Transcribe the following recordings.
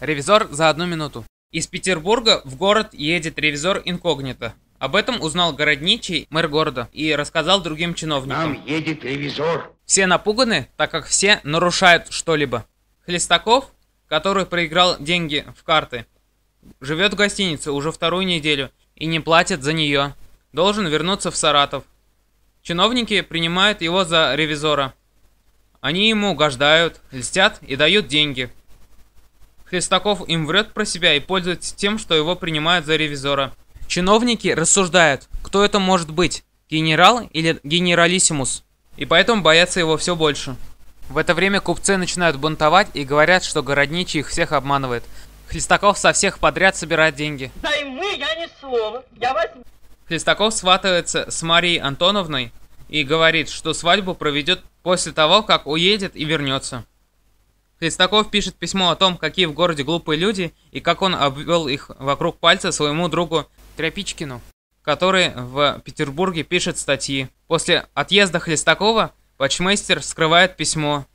Ревизор за одну минуту. Из Петербурга в город едет ревизор инкогнито. Об этом узнал городничий, мэр города, и рассказал другим чиновникам. Нам едет ревизор. Все напуганы, так как все нарушают что-либо. Хлестаков, который проиграл деньги в карты, живет в гостинице уже вторую неделю и не платит за нее. Должен вернуться в Саратов. Чиновники принимают его за ревизора. Они ему угождают, льстят и дают деньги. Хлестаков им врет про себя и пользуется тем, что его принимают за ревизора. Чиновники рассуждают, кто это может быть, генерал или генералиссимус, и поэтому боятся его все больше. В это время купцы начинают бунтовать и говорят, что городничий их всех обманывает. Хлестаков со всех подряд собирает деньги. Займы я ни слова, я вас... Хлестаков сватывается с Марией Антоновной и говорит, что свадьбу проведет после того, как уедет и вернется. Хлестаков пишет письмо о том, какие в городе глупые люди, и как он обвел их вокруг пальца своему другу Тряпичкину, который в Петербурге пишет статьи. После отъезда Хлестакова почмейстер скрывает письмо.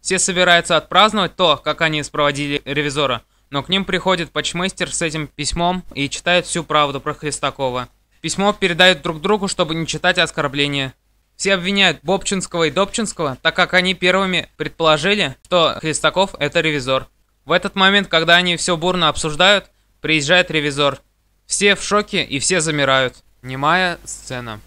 Все собираются отпраздновать то, как они спроводили ревизора, но к ним приходит почмейстер с этим письмом и читает всю правду про Хлестакова. Письмо передают друг другу, чтобы не читать оскорбления. Все обвиняют Бобчинского и Добчинского, так как они первыми предположили, что Христаков это ревизор. В этот момент, когда они все бурно обсуждают, приезжает ревизор. Все в шоке и все замирают. Немая сцена.